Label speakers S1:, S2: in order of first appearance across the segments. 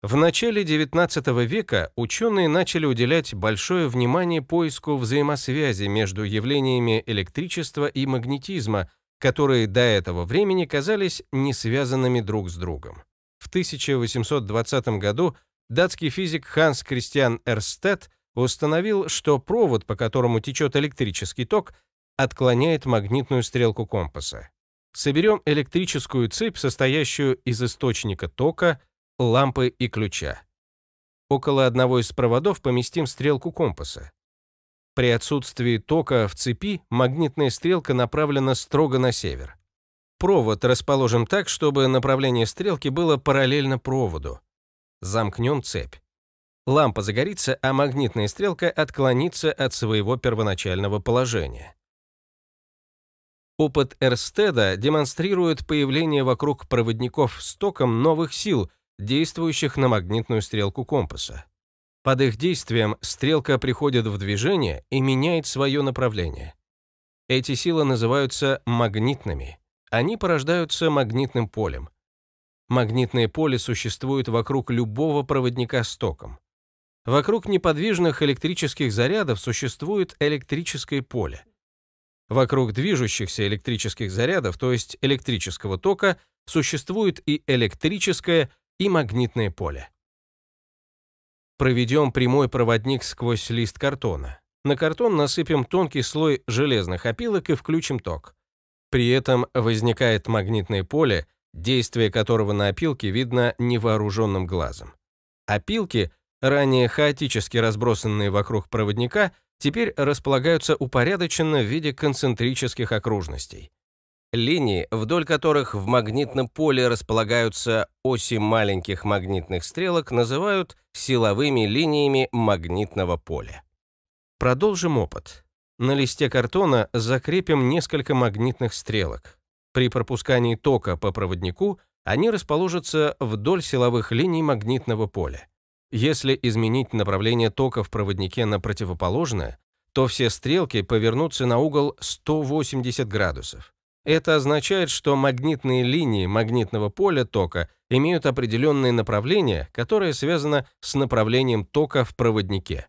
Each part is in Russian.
S1: В начале XIX века ученые начали уделять большое внимание поиску взаимосвязи между явлениями электричества и магнетизма, которые до этого времени казались не связанными друг с другом. В 1820 году датский физик Ханс Кристиан Эрстед установил, что провод, по которому течет электрический ток, отклоняет магнитную стрелку компаса. Соберем электрическую цепь, состоящую из источника тока, лампы и ключа. Около одного из проводов поместим стрелку компаса. При отсутствии тока в цепи магнитная стрелка направлена строго на север. Провод расположен так, чтобы направление стрелки было параллельно проводу. Замкнем цепь. Лампа загорится, а магнитная стрелка отклонится от своего первоначального положения. Опыт Эрстеда демонстрирует появление вокруг проводников с током новых сил, действующих на магнитную стрелку компаса. Под их действием стрелка приходит в движение и меняет свое направление. Эти силы называются магнитными. Они порождаются магнитным полем. Магнитное поле существует вокруг любого проводника с током. Вокруг неподвижных электрических зарядов существует электрическое поле. Вокруг движущихся электрических зарядов, то есть электрического тока, существует и электрическое и магнитное поле. Проведем прямой проводник сквозь лист картона. На картон насыпем тонкий слой железных опилок и включим ток. При этом возникает магнитное поле, действие которого на опилке видно невооруженным глазом. Опилки, ранее хаотически разбросанные вокруг проводника, теперь располагаются упорядоченно в виде концентрических окружностей. Линии, вдоль которых в магнитном поле располагаются оси маленьких магнитных стрелок, называют силовыми линиями магнитного поля. Продолжим опыт. На листе картона закрепим несколько магнитных стрелок. При пропускании тока по проводнику они расположатся вдоль силовых линий магнитного поля. Если изменить направление тока в проводнике на противоположное, то все стрелки повернутся на угол 180 градусов. Это означает, что магнитные линии магнитного поля тока имеют определенное направление, которое связано с направлением тока в проводнике.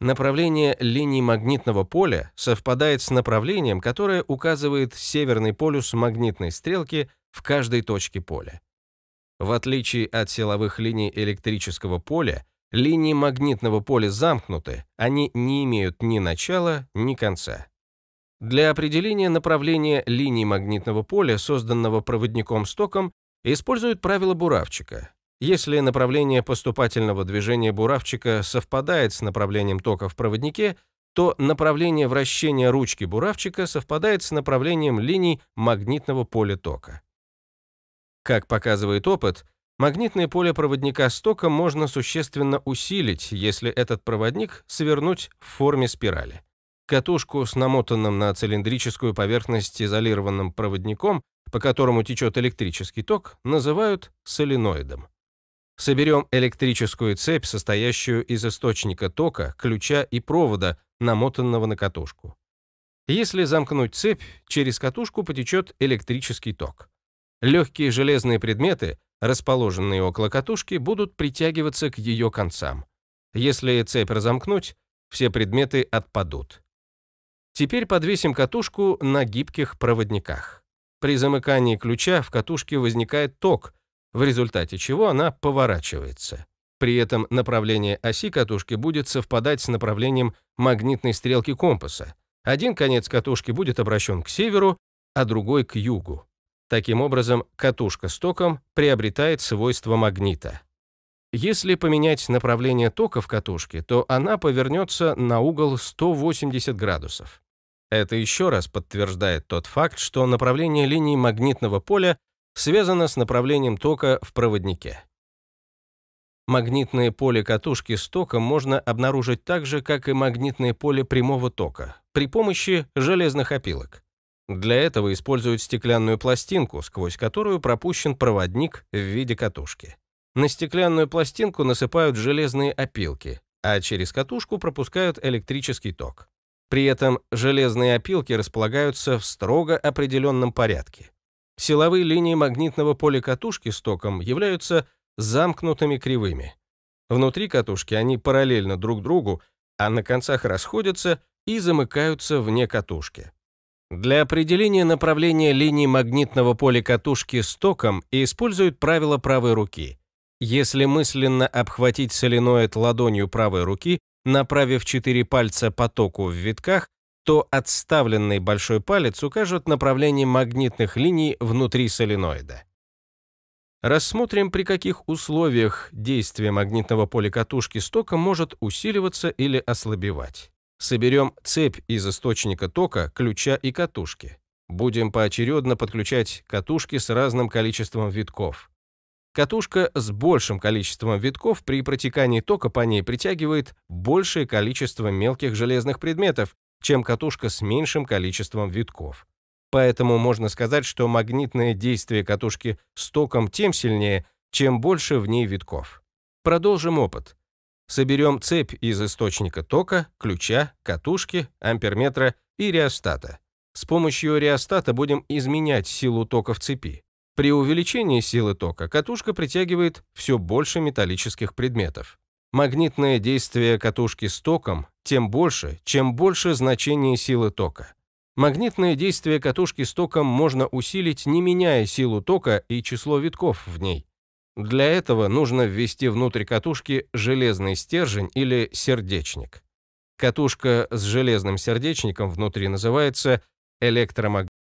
S1: Направление линий магнитного поля совпадает с направлением, которое указывает северный полюс магнитной стрелки в каждой точке поля. В отличие от силовых линий электрического поля, линии магнитного поля замкнуты, они не имеют ни начала, ни конца. Для определения направления линии магнитного поля, созданного проводником с током, используют правило буравчика. Если направление поступательного движения буравчика совпадает с направлением тока в проводнике, то направление вращения ручки буравчика совпадает с направлением линий магнитного поля тока. Как показывает опыт, магнитное поле проводника с током можно существенно усилить, если этот проводник свернуть в форме спирали. Катушку с намотанным на цилиндрическую поверхность изолированным проводником, по которому течет электрический ток, называют соленоидом. Соберем электрическую цепь, состоящую из источника тока, ключа и провода, намотанного на катушку. Если замкнуть цепь, через катушку потечет электрический ток. Легкие железные предметы, расположенные около катушки, будут притягиваться к ее концам. Если цепь разомкнуть, все предметы отпадут. Теперь подвесим катушку на гибких проводниках. При замыкании ключа в катушке возникает ток, в результате чего она поворачивается. При этом направление оси катушки будет совпадать с направлением магнитной стрелки компаса. Один конец катушки будет обращен к северу, а другой к югу. Таким образом, катушка с током приобретает свойство магнита. Если поменять направление тока в катушке, то она повернется на угол 180 градусов. Это еще раз подтверждает тот факт, что направление линии магнитного поля связано с направлением тока в проводнике. Магнитное поле катушки с током можно обнаружить так же, как и магнитное поле прямого тока, при помощи железных опилок. Для этого используют стеклянную пластинку, сквозь которую пропущен проводник в виде катушки. На стеклянную пластинку насыпают железные опилки, а через катушку пропускают электрический ток. При этом железные опилки располагаются в строго определенном порядке. Силовые линии магнитного поля катушки с током являются замкнутыми кривыми. Внутри катушки они параллельно друг другу, а на концах расходятся и замыкаются вне катушки. Для определения направления линий магнитного поля катушки с током используют правило правой руки. Если мысленно обхватить соленоид ладонью правой руки, направив четыре пальца потоку в витках, то отставленный большой палец укажет направление магнитных линий внутри соленоида. Рассмотрим, при каких условиях действие магнитного поля катушки с током может усиливаться или ослабевать. Соберем цепь из источника тока, ключа и катушки. Будем поочередно подключать катушки с разным количеством витков. Катушка с большим количеством витков при протекании тока по ней притягивает большее количество мелких железных предметов, чем катушка с меньшим количеством витков. Поэтому можно сказать, что магнитное действие катушки с током тем сильнее, чем больше в ней витков. Продолжим опыт. Соберем цепь из источника тока, ключа, катушки, амперметра и реостата. С помощью реостата будем изменять силу тока в цепи. При увеличении силы тока катушка притягивает все больше металлических предметов. Магнитное действие катушки с током тем больше, чем больше значение силы тока. Магнитное действие катушки с током можно усилить, не меняя силу тока и число витков в ней. Для этого нужно ввести внутрь катушки железный стержень или сердечник. Катушка с железным сердечником внутри называется электромагнитная.